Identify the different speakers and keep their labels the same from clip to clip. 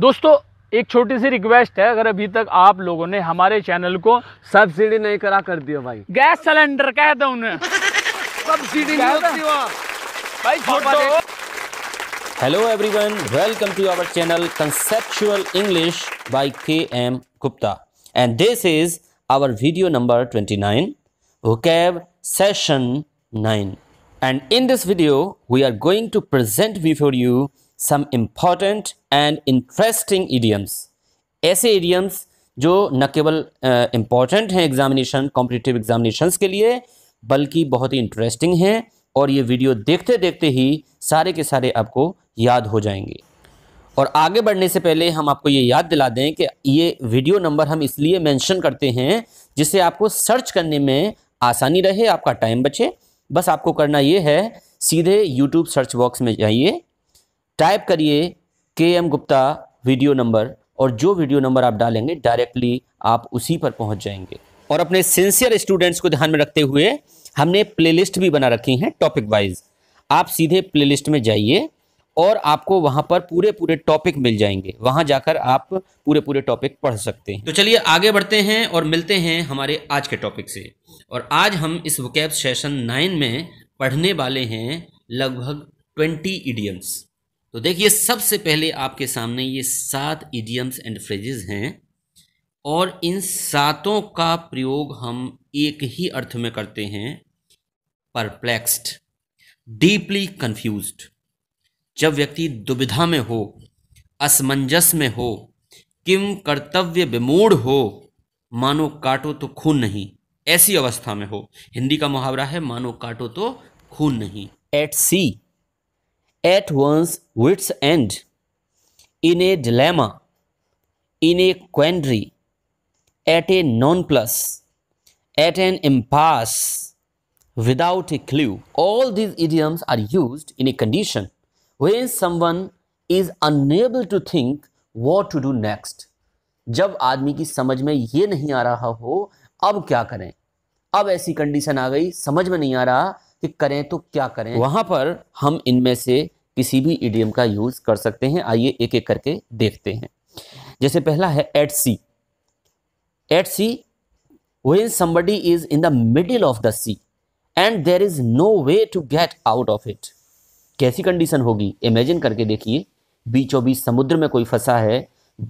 Speaker 1: दोस्तों एक छोटी सी रिक्वेस्ट है अगर अभी तक आप लोगों ने हमारे चैनल को सब्सिडी नहीं करा कर दिया भाई गैस सिलेंडर कह दो उन्हें सब्सिडी भाई भाई hello everyone welcome to our channel conceptual English by K M Gupta and this is our video number 29 nine session 9 and in this video we are going to present before you some important and interesting idioms ऐसे idioms जो न केवल important हैं examination competitive examinations के लिए बल्कि बहुत ही interesting हैं और ये वीडियो देखते देखते ही सारे के सारे आपको याद हो जाएंगे और आगे बढ़ने से पहले हम आपको ये याद दिला दें कि ये वीडियो नंबर हम इसलिए मेंशन करते हैं जिससे आपको सर्च करने में आसानी रहे आपका टाइम बचे बस आपको करना ये है सीधे यूट्यूब सर्च बॉक्स में जाइए टाइप करिए के एम गुप्ता वीडियो नंबर और जो वीडियो नंबर आप डालेंगे डायरेक्टली आप उसी पर पहुंच जाएंगे और अपने सिंसियर स्टूडेंट्स को ध्यान में रखते हुए हमने प्लेलिस्ट भी बना रखी हैं टॉपिक वाइज आप सीधे प्लेलिस्ट में जाइए और आपको वहाँ पर पूरे पूरे टॉपिक मिल जाएंगे वहाँ जाकर आप पूरे पूरे टॉपिक पढ़ सकते हैं तो चलिए आगे बढ़ते हैं और मिलते हैं हमारे आज के टॉपिक से और आज हम इस वकैब सेशन नाइन में पढ़ने वाले हैं लगभग ट्वेंटी इडियम्स तो देखिए सबसे पहले आपके सामने ये सात इडियम्स एंड फ्रेजेज हैं और इन सातों का प्रयोग हम एक ही अर्थ में करते हैं परप्लेक्स्ड डीपली कंफ्यूज जब व्यक्ति दुविधा में हो असमंजस में हो किम कर्तव्य विमूढ़ हो मानो काटो तो खून नहीं ऐसी अवस्था में हो हिंदी का मुहावरा है मानो काटो तो खून नहीं at sea at one's wits' end, in a dilemma, in a quandary, at a nonplus, at an impasse, without a clue. All these idioms are used in a condition when someone is unable to think what to do next. जब आदमी की समझ में ये नहीं आ रहा हो अब क्या करें अब ऐसी कंडीशन आ गई समझ में नहीं आ रहा कि करें तो क्या करें वहां पर हम इनमें से किसी भी ईडियम का यूज़ कर सकते हैं आइए एक एक करके देखते हैं जैसे पहला है at sea at sea when somebody is in the middle of the sea and there is no way to get out of it कैसी कंडीशन होगी इमेजिन करके देखिए बीचों बीच समुद्र में कोई फंसा है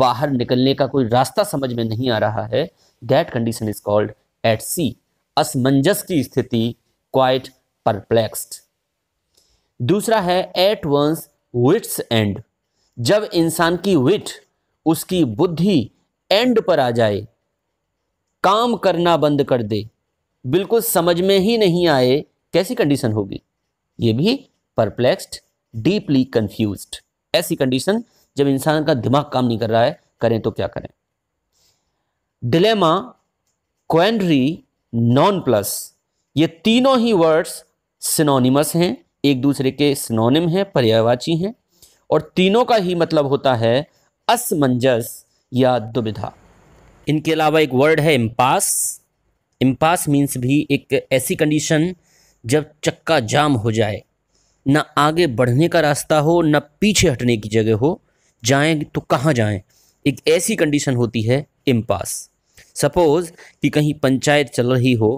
Speaker 1: बाहर निकलने का कोई रास्ता समझ में नहीं आ रहा है that condition is called at sea असमंजस की स्थिति क्वाइट परप्लेक्स्ड दूसरा है एट वंस विट्स एंड जब इंसान की विट उसकी बुद्धि एंड पर आ जाए काम करना बंद कर दे बिल्कुल समझ में ही नहीं आए कैसी कंडीशन होगी ये भी परप्लेक्स्ड डीपली कंफ्यूज्ड ऐसी कंडीशन जब इंसान का दिमाग काम नहीं कर रहा है करें तो क्या करें डिलेमा क्वेंड्री नॉन प्लस ये तीनों ही वर्ड्स सिनोनिमस हैं एक दूसरे के स्नोनिम हैं पर्यायवाची हैं और तीनों का ही मतलब होता है असमंजस या दुविधा इनके अलावा एक वर्ड है इम्पास इम्पास मीन्स भी एक ऐसी कंडीशन जब चक्का जाम हो जाए ना आगे बढ़ने का रास्ता हो ना पीछे हटने की जगह हो जाएं तो कहाँ जाएं एक ऐसी कंडीशन होती है इम्पास सपोज़ कि कहीं पंचायत चल रही हो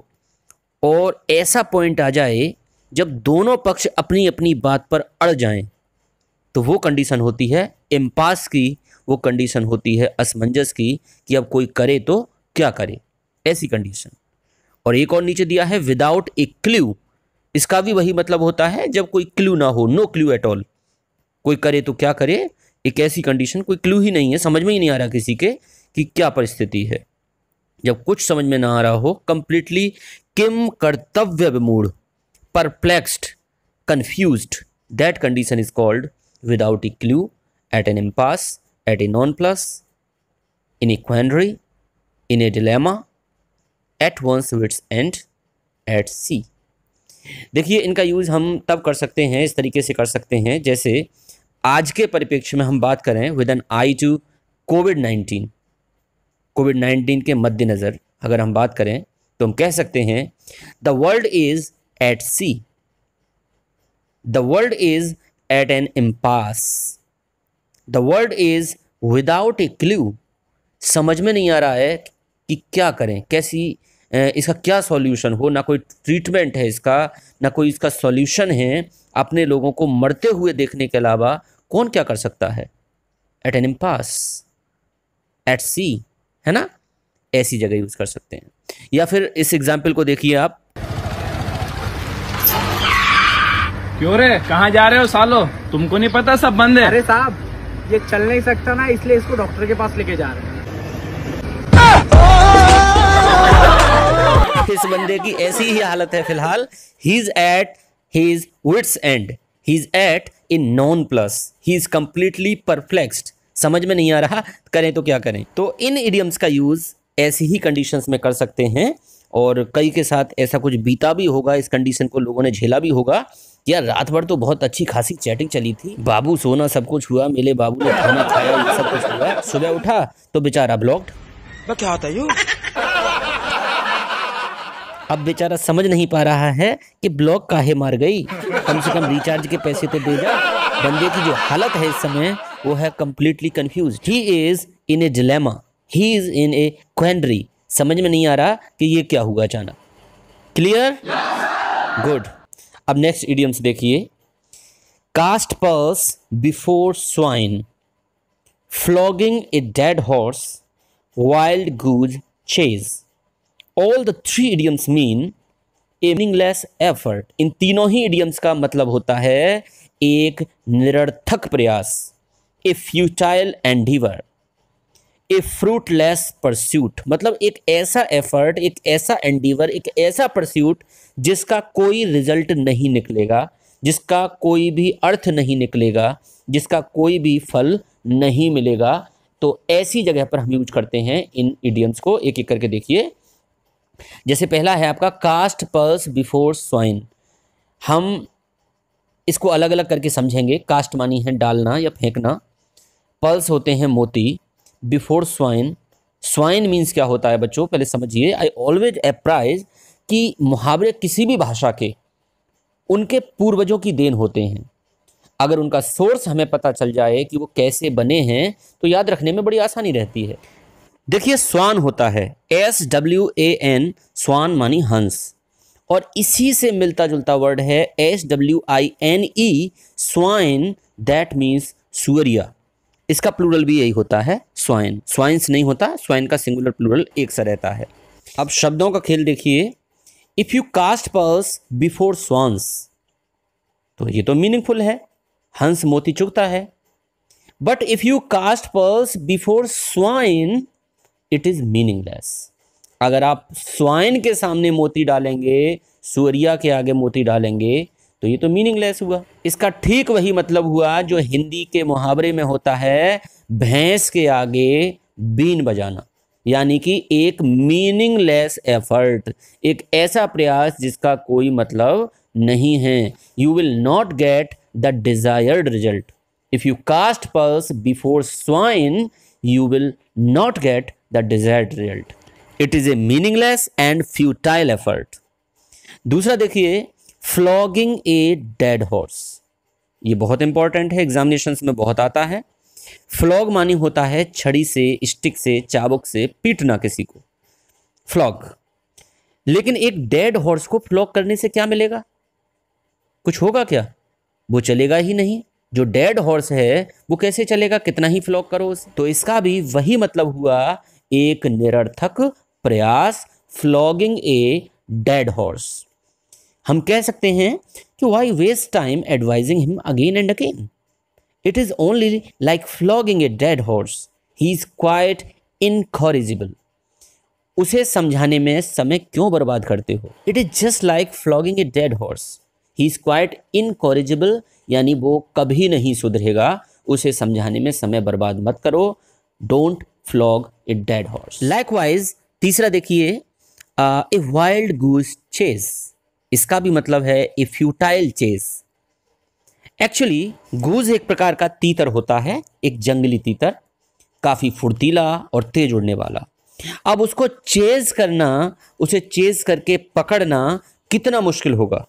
Speaker 1: और ऐसा पॉइंट आ जाए जब दोनों पक्ष अपनी अपनी बात पर अड़ जाएं तो वो कंडीशन होती है इम्पास की वो कंडीशन होती है असमंजस की कि अब कोई करे तो क्या करे ऐसी कंडीशन और एक और नीचे दिया है विदाउट ए क्ल्यू इसका भी वही मतलब होता है जब कोई क्ल्यू ना हो नो क्ल्यू एट ऑल कोई करे तो क्या करे एक ऐसी कंडीशन कोई क्ल्यू ही नहीं है समझ में ही नहीं आ रहा किसी के कि क्या परिस्थिति है जब कुछ समझ में ना आ रहा हो कंप्लीटली किम कर्तव्य विमूढ़ perplexed confused that condition is called without a clue at an impasse at a nonplus in a quandary in a dilemma at once with its end at sea देखिए इनका यूज़ हम तब कर सकते हैं इस तरीके से कर सकते हैं जैसे आज के परिप्रेक्ष्य में हम बात करें with an eye to COVID nineteen COVID nineteen के मद्देनज़र अगर हम बात करें तो हम कह सकते हैं the world is at sea the world is at an impasse the world is without a clue समझ में नहीं आ रहा है कि क्या करें कैसी इसका क्या सॉल्यूशन हो ना कोई ट्रीटमेंट है इसका ना कोई इसका सॉल्यूशन है अपने लोगों को मरते हुए देखने के अलावा कौन क्या कर सकता है at an impasse at sea है ना ऐसी जगह यूज़ कर सकते हैं या फिर इस एग्ज़ाम्पल को देखिए आप क्यों रे कहाँ जा रहे हो सालो तुमको नहीं पता सब बंद है अरे साहब ये चल नहीं सकता ना इसलिए इसको डॉक्टर के पास लेके जा रहे हैं इस बंदे की ऐसी ही हालत है फिलहाल he is at he is wits end he is at an nonplus he is completely perplexed समझ में नहीं आ रहा करें तो क्या करें तो इन इडियम्स का यूज ऐसी ही कंडीशंस में कर सकते हैं और कई के साथ ऐसा कुछ बीता भी होगा इस कंडीशन को लोगों ने झेला भी होगा यार रात भर तो बहुत अच्छी खासी चैटिंग चली थी बाबू सोना सब कुछ हुआ मेरे बाबू ने खाना खाया सब कुछ हुआ सुबह उठा तो बेचारा ब्लॉक्ड मैं क्या आता यू अब बेचारा समझ नहीं पा रहा है कि ब्लॉक काहे मार गई कम से कम रिचार्ज के पैसे तो दे जा बंदे की जो हालत है इस समय वो है completely confused he is in a dilemma he is in a quandary समझ में नहीं आ रहा कि ये क्या हुआ अचानक क्लियर गुड अब नेक्स्ट इडियम्स देखिए cast pearls before swine flogging a dead horse wild goose chase all the three idioms mean a meaningless effort इन तीनों ही इडियम्स का मतलब होता है एक निरर्थक प्रयास a futile endeavour a fruitless pursuit मतलब एक ऐसा एफर्ट एक ऐसा एंडीवर एक ऐसा परस्यूट जिसका कोई रिजल्ट नहीं निकलेगा जिसका कोई भी अर्थ नहीं निकलेगा जिसका कोई भी फल नहीं मिलेगा तो ऐसी जगह पर हम यूज करते हैं इन इडियम्स को एक एक करके देखिए जैसे पहला है आपका कास्ट पर्स बिफोर स्वाइन हम इसको अलग अलग करके समझेंगे कास्ट मानी है डालना या फेंकना पल्स होते हैं मोती बिफोर स्वाइन स्वाइन मीन्स क्या होता है बच्चों पहले समझिए आई ऑलवेज अप्राइज कि मुहावरे किसी भी भाषा के उनके पूर्वजों की देन होते हैं अगर उनका सोर्स हमें पता चल जाए कि वो कैसे बने हैं तो याद रखने में बड़ी आसानी रहती है देखिए स्वान होता है S W A N swan मानी हंस और इसी से मिलता जुलता वर्ड है S W I N E swine that means सूर्या इसका प्लूरल भी यही होता है स्वाइन स्वाइंस नहीं होता स्वाइन का सिंगुलर प्लूरल एक सा रहता है अब शब्दों का खेल देखिए if you cast pearls before swans तो ये तो मीनिंगफुल है हंस मोती चुगता है but if you cast pearls before swine it is meaningless अगर आप स्वाइन के सामने मोती डालेंगे सूर्या के आगे मोती डालेंगे तो ये तो मीनिंगलेस हुआ इसका ठीक वही मतलब हुआ जो हिंदी के मुहावरे में होता है भैंस के आगे बीन बजाना यानी कि एक मीनिंगलेस एफर्ट एक ऐसा प्रयास जिसका कोई मतलब नहीं है you will not get the desired result if you cast pearls before swine you will not get the desired result it is a meaningless and futile effort दूसरा देखिए फ्लॉगिंग ए डेड हॉर्स ये बहुत important है examination में बहुत आता है flog मानी होता है छड़ी से स्टिक से चाबुक से पीटना किसी को फ्लॉग लेकिन एक डेड हॉर्स को फ्लॉग करने से क्या मिलेगा कुछ होगा क्या वो चलेगा ही नहीं जो डेड हॉर्स है वो कैसे चलेगा कितना ही फ्लॉग करो उसे तो इसका भी वही मतलब हुआ एक निरर्थक प्रयास फ्लॉगिंग ए डेड हॉर्स हम कह सकते हैं कि why waste time advising him again and again it is only like flogging a dead horse he is quite incorrigible उसे समझाने में समय क्यों बर्बाद करते हो it is just like flogging a dead horse he is quite incorrigible यानी वो कभी नहीं सुधरेगा उसे समझाने में समय बर्बाद मत करो don't flog a dead horse likewise तीसरा देखिए ए वाइल्ड गूज चेज़ इसका भी मतलब है a futile chase actually goose एक प्रकार का तीतर होता है एक जंगली तीतर काफ़ी फुर्तीला और तेज उड़ने वाला अब उसको चेज करना उसे चेज करके पकड़ना कितना मुश्किल होगा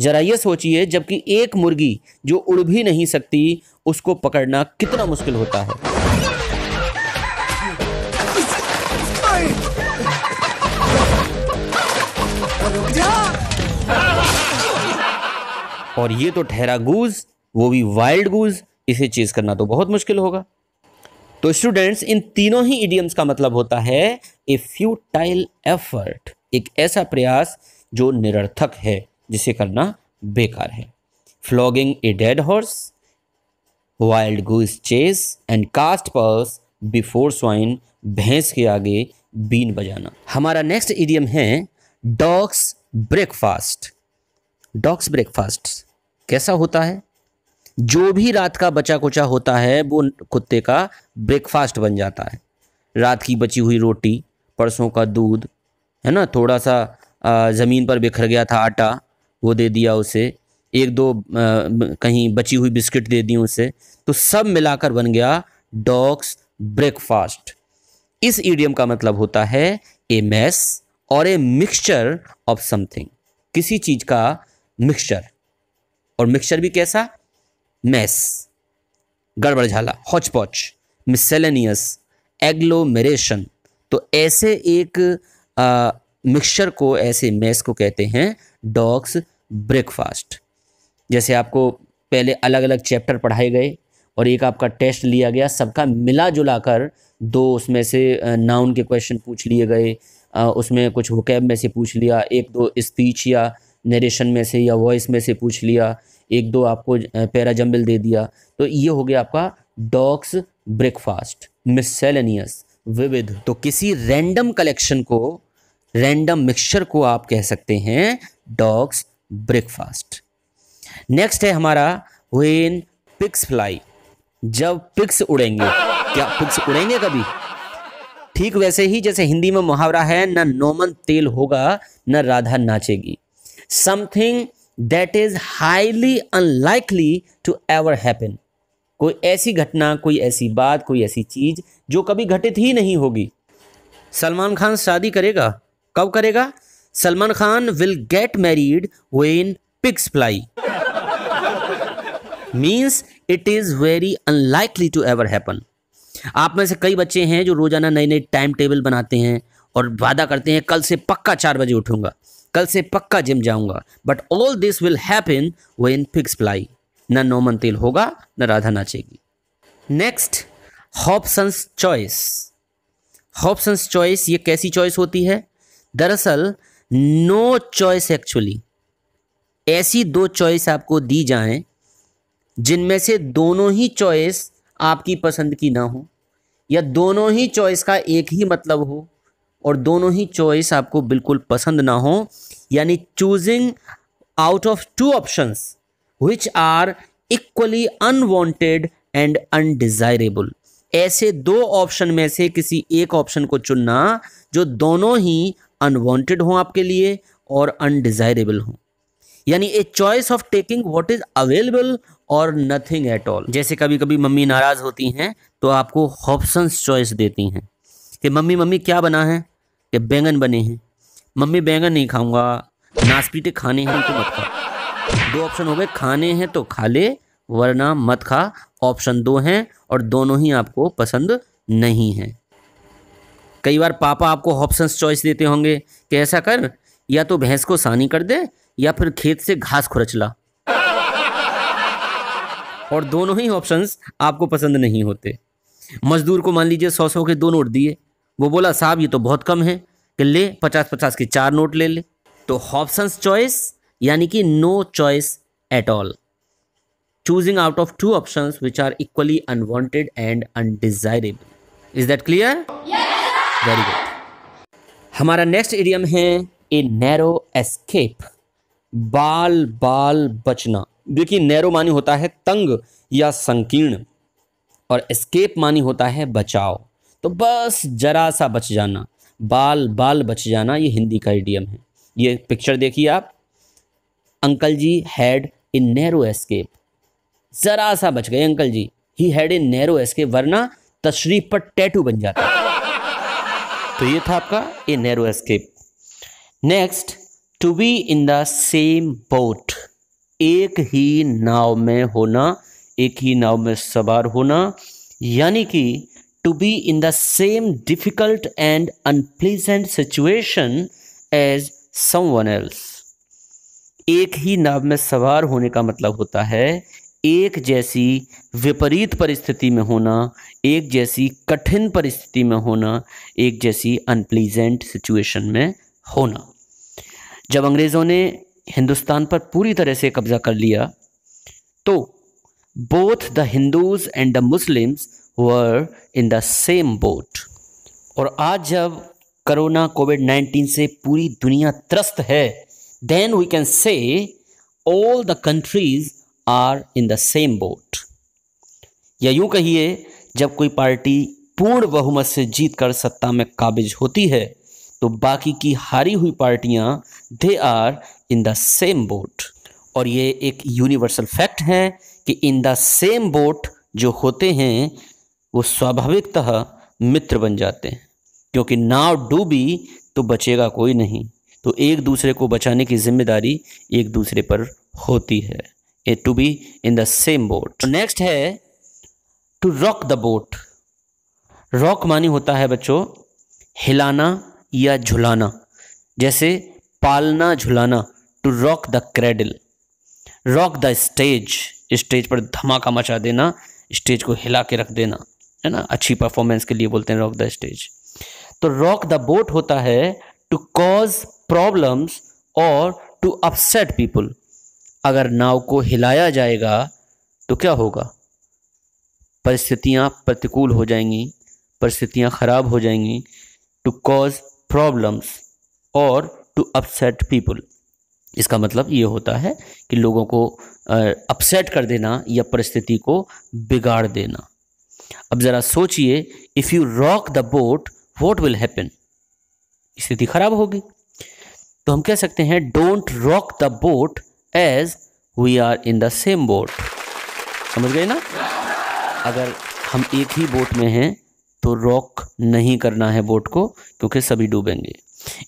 Speaker 1: जरा यह सोचिए जबकि एक मुर्गी जो उड़ भी नहीं सकती उसको पकड़ना कितना मुश्किल होता है और ये तो ठहरा गूज वो भी वाइल्ड गूज इसे चेज करना तो बहुत मुश्किल होगा तो स्टूडेंट्स इन तीनों ही इडियम्स का मतलब होता है ए फ्यूटाइल एफर्ट एक ऐसा प्रयास जो निरर्थक है जिसे करना बेकार है flogging a dead horse wild goose chase and cast pearls before swine भैंस के आगे बीन बजाना हमारा नेक्स्ट इडियम है डॉग्स ब्रेकफास्ट डॉक्स ब्रेकफास्ट कैसा होता है जो भी रात का बचा कुचा होता है वो कुत्ते का ब्रेकफास्ट बन जाता है रात की बची हुई रोटी परसों का दूध है ना थोड़ा सा ज़मीन पर बिखर गया था आटा वो दे दिया उसे एक दो कहीं बची हुई बिस्किट दे दी उसे तो सब मिलाकर बन गया डॉग्स ब्रेकफास्ट इस ईडियम का मतलब होता है ए मैस और ए मिक्सचर ऑफ समथिंग किसी चीज़ का मिक्सचर और मिक्सचर भी कैसा मैस गड़बड़ झाला पॉच मिसेलेनियस एग्लोमेरेशन तो ऐसे एक मिक्सचर को ऐसे मैस को कहते हैं डॉग्स ब्रेकफास्ट जैसे आपको पहले अलग अलग चैप्टर पढ़ाए गए और एक आपका टेस्ट लिया गया सबका मिला जुला कर दो उसमें से नाउन के क्वेश्चन पूछ लिए गए उसमें कुछ वोकैब में से पूछ लिया एक दो स्पीच या नरेशन में से या वॉइस में से पूछ लिया एक दो आपको जम्बल दे दिया तो ये हो गया आपका डॉग्स ब्रेकफास्ट मिससेलेनियस विविध तो किसी रैंडम कलेक्शन को रैंडम मिक्सचर को आप कह सकते हैं डॉग्स ब्रेकफास्ट नेक्स्ट है हमारा वेन पिक्स फ्लाई जब पिक्स उड़ेंगे क्या पिक्स उड़ेंगे कभी ठीक वैसे ही जैसे हिंदी में मुहावरा है ना नोमन तेल होगा न राधा नाचेगी something that is highly unlikely to ever happen कोई ऐसी घटना कोई ऐसी बात कोई ऐसी चीज जो कभी घटित ही नहीं होगी सलमान खान शादी करेगा कब करेगा Salman Khan will get married when pigs fly means it is very unlikely to ever happen आप में से कई बच्चे हैं जो रोज़ाना नए नए टाइम टेबल बनाते हैं और वादा करते हैं कल से पक्का चार बजे उठूंगा कल से पक्का जिम जाऊंगा but all this will happen in pigs fly न नोमन तिल होगा न राधा नाचेगी next Hobson's choice Hobson's choice ये कैसी चॉइस होती है दरअसल नो चॉइस एक्चुअली ऐसी दो चॉइस आपको दी जाएं जिनमें से दोनों ही चॉइस आपकी पसंद की ना हो या दोनों ही चॉइस का एक ही मतलब हो और दोनों ही चॉइस आपको बिल्कुल पसंद ना हो यानी choosing out of two options which are equally unwanted and undesirable ऐसे दो ऑप्शन में से किसी एक ऑप्शन को चुनना जो दोनों ही अनवांटेड हों आपके लिए और अनडिजायरेबल हों यानी a choice of taking what is available और नथिंग एट ऑल जैसे कभी कभी मम्मी नाराज़ होती हैं तो आपको ऑप्शंस चॉइस देती हैं कि मम्मी मम्मी क्या बना है या बैंगन बने हैं मम्मी बैंगन नहीं खाऊंगा नासपीटे खाने हैं तो मत खा दो ऑप्शन हो गए खाने हैं तो खा ले वरना मत खा ऑप्शन दो हैं और दोनों ही आपको पसंद नहीं हैं कई बार पापा आपको ऑप्शन चॉइस देते होंगे कि ऐसा कर या तो भैंस को सानी कर दे या फिर खेत से घास खुरचला और दोनों ही ऑप्शंस आपको पसंद नहीं होते मजदूर को मान लीजिए सौ सौ के दो नोट दिए वो बोला साहब ये तो बहुत कम है कि ले पचास पचास के चार नोट ले ले तो हॉप्सन्स चॉइस यानी कि no choice at all choosing out of two option which are equally unwanted and undesirable is that clear very good हमारा नेक्स्ट एडियम है ए नैरो एस्केप बाल बाल बचना देखिए नैरो मानी होता है तंग या संकीर्ण और एस्केप मानी होता है बचाव तो बस जरा सा बच जाना बाल बाल बच जाना ये हिंदी का एडियम है ये पिक्चर देखिए आप uncle ji had a narrow escape ज़रा सा बच गए अंकल जी ही हैड ए नैरो एस्केप वरना तशरीफ पर टैटू बन जाता तो ये था आपका a narrow escape next to be in the same boat एक ही नाव में होना एक ही नाव में सवार होना यानी कि to be in the same difficult and unpleasant situation as someone else एक ही नाव में सवार होने का मतलब होता है एक जैसी विपरीत परिस्थिति में होना एक जैसी कठिन परिस्थिति में होना एक जैसी अनप्लीजेंट सिचुएशन में होना जब अंग्रेज़ों ने हिंदुस्तान पर पूरी तरह से कब्जा कर लिया तो both the Hindus and the Muslims were in the same boat और आज जब कोरोना कोविड नाइन्टीन से पूरी दुनिया त्रस्त है then we can say all the countries are in the same boat या यूं कहिए जब कोई पार्टी पूर्ण बहुमत से जीत कर सत्ता में काबिज होती है तो बाकी की हारी हुई पार्टियां they are in the same boat और ये एक यूनिवर्सल फैक्ट है कि इन द सेम बोट जो होते हैं वो स्वाभाविकतः मित्र बन जाते हैं क्योंकि नाव डूबी तो बचेगा कोई नहीं तो एक दूसरे को बचाने की जिम्मेदारी एक दूसरे पर होती है a to be in the same boat next है to rock the boat rock मानी होता है बच्चों हिलाना या झुलाना जैसे पालना झुलाना to rock the cradle rock the stage stage पर धमाका मचा देना स्टेज को हिला के रख देना है ना अच्छी परफॉर्मेंस के लिए बोलते हैं रॉक द स्टेज तो रॉक द बोट होता है टू कॉज प्रॉब्लम्स और टू अपसेट पीपल अगर नाव को हिलाया जाएगा तो क्या होगा परिस्थितियां प्रतिकूल हो जाएंगी परिस्थितियां ख़राब हो जाएंगी टू कॉज प्रॉब्लम्स और टू अपसेट पीपल इसका मतलब ये होता है कि लोगों को अपसेट कर देना या परिस्थिति को बिगाड़ देना अब ज़रा सोचिए if you rock the boat what will happen स्थिति खराब होगी तो हम कह सकते हैं don't rock the boat as we are in the same boat समझ गए ना अगर हम एक ही बोट में हैं तो रॉक नहीं करना है बोट को क्योंकि सभी डूबेंगे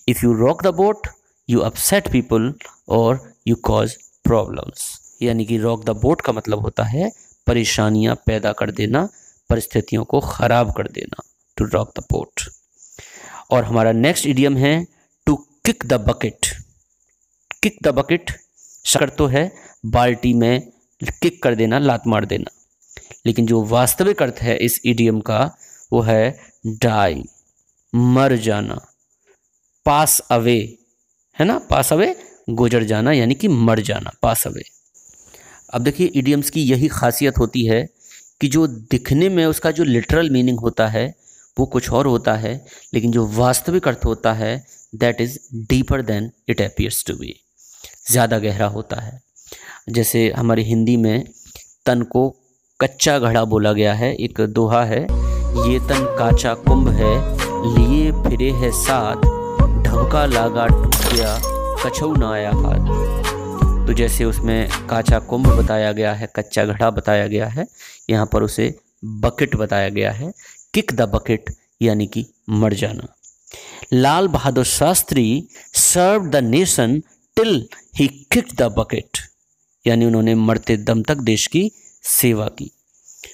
Speaker 1: if you rock the boat you upset people और यू कॉज प्रॉब्लम्स यानी कि रॉक द बोट का मतलब होता है परेशानियां पैदा कर देना परिस्थितियों को ख़राब कर देना टू रॉक द पोर्ट और हमारा नेक्स्ट इडियम है to kick the bucket kick the bucket शकर तो है बाल्टी में किक कर देना लात मार देना लेकिन जो वास्तविक अर्थ है इस इडियम का वो है डाई मर जाना पास अवे है ना पास अवे गुजर जाना यानी कि मर जाना पास अवे अब देखिए इडियम्स की यही खासियत होती है कि जो दिखने में उसका जो लिटरल मीनिंग होता है वो कुछ और होता है लेकिन जो वास्तविक अर्थ होता है that is deeper than it appears to be ज़्यादा गहरा होता है जैसे हमारी हिंदी में तन को कच्चा घड़ा बोला गया है एक दोहा है ये तन काचा कुंभ है लिए फिरे है साथ ढबका लागा टूट गया कछऊ ना आया हाथ तो जैसे उसमें काचा कुंभ बताया गया है कच्चा घड़ा बताया गया है यहाँ पर उसे बकेट बताया गया है किक द बकेट यानी कि मर जाना Lal Bahadur Shastri serve the nation till he kick the bucket यानी उन्होंने मरते दम तक देश की सेवा की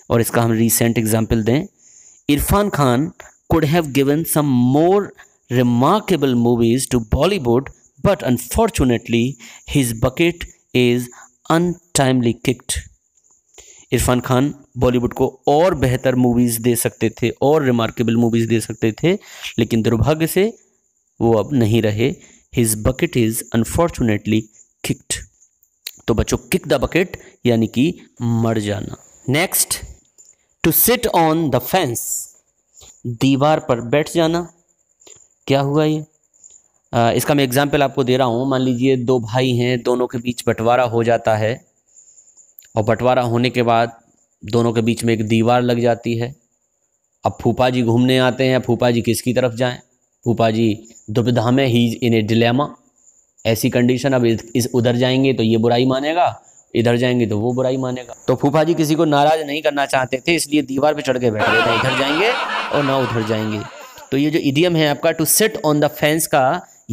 Speaker 1: और इसका हम रिसेंट एग्जाम्पल दें Irfan Khan could have given some more remarkable movies to Bollywood but unfortunately his bucket is untimely kicked Irfan Khan Bollywood को और बेहतर मूवीज़ दे सकते थे और रिमार्केबल मूवीज़ दे सकते थे लेकिन दुर्भाग्य से वो अब नहीं रहे his bucket is unfortunately kicked तो बच्चों किक द बकेट यानी कि मर जाना next to sit on the fence दीवार पर बैठ जाना क्या हुआ ये इसका मैं एग्ज़ाम्पल आपको दे रहा हूँ मान लीजिए दो भाई हैं दोनों के बीच बंटवारा हो जाता है और बंटवारा होने के बाद दोनों के बीच में एक दीवार लग जाती है अब फूफा जी घूमने आते हैं फूफा जी किसकी तरफ जाएं फूफा जी दुविधा में ही इन ए डिलेमा ऐसी कंडीशन अब इस उधर जाएंगे तो ये बुराई मानेगा इधर जाएंगे तो वो बुराई मानेगा तो फूफा जी किसी को नाराज नहीं करना चाहते थे इसलिए दीवार पे चढ़ के बैठ गए ना इधर जाएंगे और ना उधर जाएंगे तो ये जो इडियम है आपका to set on the fence का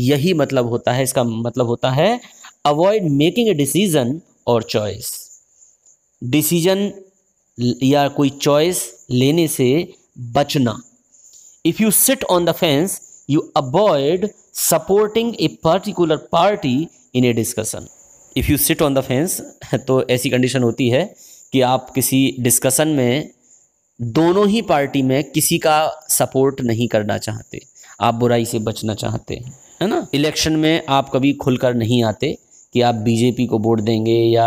Speaker 1: यही मतलब होता है इसका मतलब होता है अवॉइड मेकिंग ए डिसीजन और चॉइस डिसीजन या कोई चॉइस लेने से बचना if you sit on the fence you avoid supporting a particular party in a discussion if you sit on the fence तो ऐसी कंडीशन होती है कि आप किसी डिस्कशन में दोनों ही पार्टी में किसी का सपोर्ट नहीं करना चाहते आप बुराई से बचना चाहते हैं है ना इलेक्शन में आप कभी खुलकर नहीं आते कि आप बीजेपी को वोट देंगे या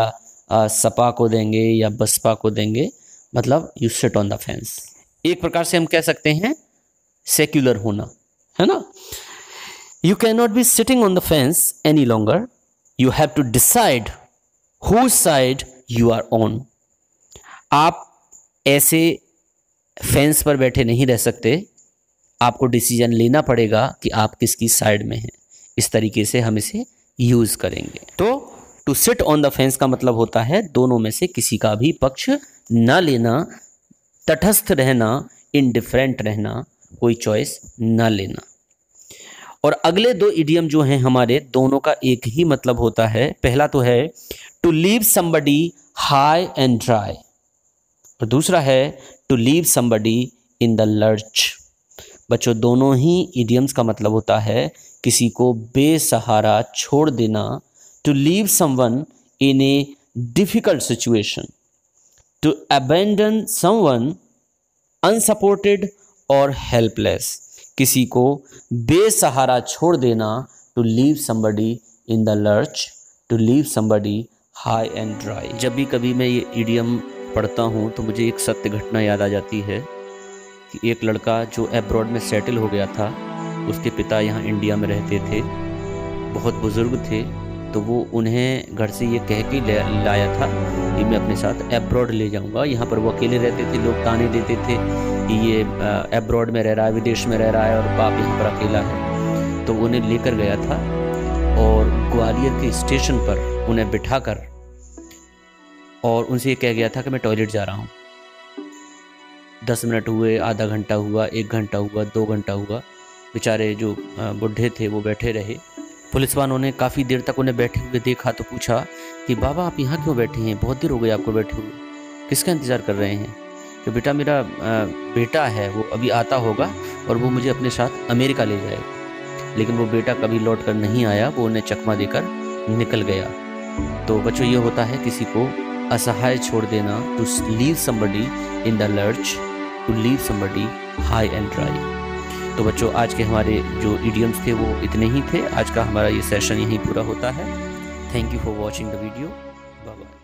Speaker 1: आ, सपा को देंगे या बसपा को देंगे मतलब you set on the fence एक प्रकार से हम कह सकते हैं सेक्युलर होना है ना you can not be sitting on the fence any longer you have to decide who side you are on आप ऐसे फेंस पर बैठे नहीं रह सकते आपको डिसीजन लेना पड़ेगा कि आप किसकी साइड में हैं इस तरीके से हम इसे यूज़ करेंगे तो to sit on the fence का मतलब होता है दोनों में से किसी का भी पक्ष न लेना तटस्थ रहना इनडिफरेंट रहना कोई चॉइस न लेना और अगले दो इडियम जो हैं हमारे दोनों का एक ही मतलब होता है पहला तो है to leave somebody high and dry और दूसरा है to leave somebody in the lurch बच्चों दोनों ही इडियम्स का मतलब होता है किसी को बेसहारा छोड़ देना to leave someone in a difficult situation to abandon someone unsupported और हेल्पलेस किसी को बेसहारा छोड़ देना to leave somebody in the lurch to leave somebody high and dry जब भी कभी मैं ये इडियम पढ़ता हूँ तो मुझे एक सत्य घटना याद आ जाती है कि एक लड़का जो एब्रॉड में सेटल हो गया था उसके पिता यहाँ इंडिया में रहते थे बहुत बुज़ुर्ग थे तो वो उन्हें घर से ये कह के लाया था कि मैं अपने साथ एब्रॉड ले जाऊंगा यहाँ पर वो अकेले रहते थे लोग ताने देते थे कि ये एब्रॉड में रह रहा है विदेश में रह रहा है और बाप यहाँ पर अकेला है तो उन्हें लेकर गया था और ग्वालियर के स्टेशन पर उन्हें बिठा कर और उनसे ये कह गया था कि मैं टॉयलेट जा रहा हूँ दस मिनट हुए आधा घंटा हुआ एक घंटा हुआ दो घंटा हुआ बेचारे जो बुढ़े थे वो बैठे रहे पुलिस वालों ने काफ़ी देर तक उन्हें बैठे हुए देखा तो पूछा कि बाबा आप यहाँ क्यों बैठे हैं बहुत देर हो गई आपको बैठे हुए किसका इंतज़ार कर रहे हैं तो बेटा मेरा बेटा है वो अभी आता होगा और वो मुझे अपने साथ अमेरिका ले जाएगा लेकिन वो बेटा कभी लौट कर नहीं आया वो उन्हें चकमा देकर निकल गया तो बच्चों ये होता है किसी को असहाय छोड़ देना to leave somebody in the lurch to leave somebody high and dry तो बच्चों आज के हमारे जो इडियम्स थे वो इतने ही थे आज का हमारा ये सेशन यहीं पूरा होता है thank you for watching the video bye bye